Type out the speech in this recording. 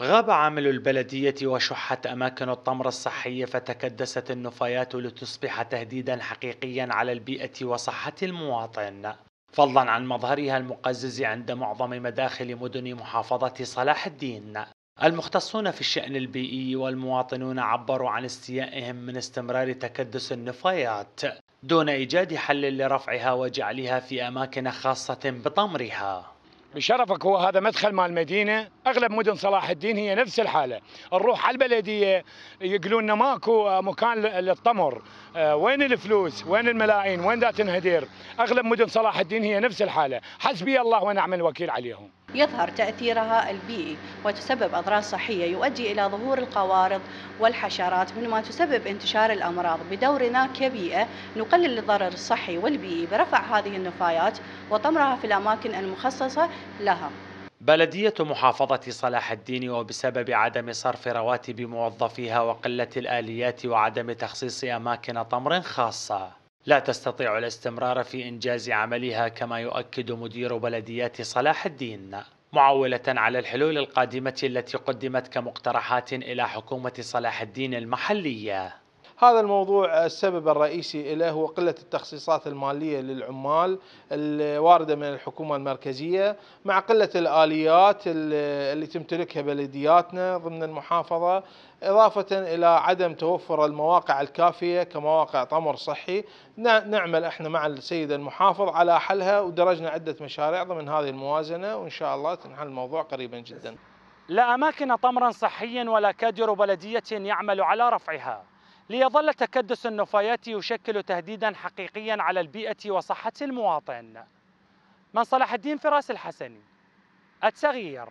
غاب عامل البلدية وشحت أماكن الطمر الصحي فتكدست النفايات لتصبح تهديدا حقيقيا على البيئة وصحة المواطن فضلا عن مظهرها المقزز عند معظم مداخل مدن محافظة صلاح الدين المختصون في الشأن البيئي والمواطنون عبروا عن استيائهم من استمرار تكدس النفايات دون إيجاد حل لرفعها وجعلها في أماكن خاصة بطمرها بشرفك هو هذا مدخل مال المدينه اغلب مدن صلاح الدين هي نفس الحاله نروح على البلديه يقولون ماكو مكان للطمر آه، وين الفلوس وين الملايين وين ذات تنهدر اغلب مدن صلاح الدين هي نفس الحاله حسبي الله ونعم الوكيل عليهم يظهر تأثيرها البيئي وتسبب أضرار صحية يؤدي إلى ظهور القوارض والحشرات مما تسبب انتشار الأمراض بدورنا كبيئة نقلل الضرر الصحي والبيئي برفع هذه النفايات وطمرها في الأماكن المخصصة لها بلدية محافظة صلاح الدين وبسبب عدم صرف رواتب موظفيها وقلة الآليات وعدم تخصيص أماكن طمر خاصة لا تستطيع الاستمرار في إنجاز عملها كما يؤكد مدير بلديات صلاح الدين معولة على الحلول القادمة التي قدمت كمقترحات إلى حكومة صلاح الدين المحلية هذا الموضوع السبب الرئيسي له هو قلة التخصيصات المالية للعمال الواردة من الحكومة المركزية مع قلة الآليات اللي تمتلكها بلدياتنا ضمن المحافظة إضافة إلى عدم توفر المواقع الكافية كمواقع طمر صحي نعمل إحنا مع السيد المحافظ على حلها ودرجنا عدة مشاريع ضمن هذه الموازنة وإن شاء الله تنحل الموضوع قريبا جدا لا أماكن طمرا صحيا ولا كادر بلدية يعمل على رفعها ليظل تكدس النفايات يشكل تهديدا حقيقيا على البيئة وصحة المواطن من صلاح الدين فراس الحسني التغيير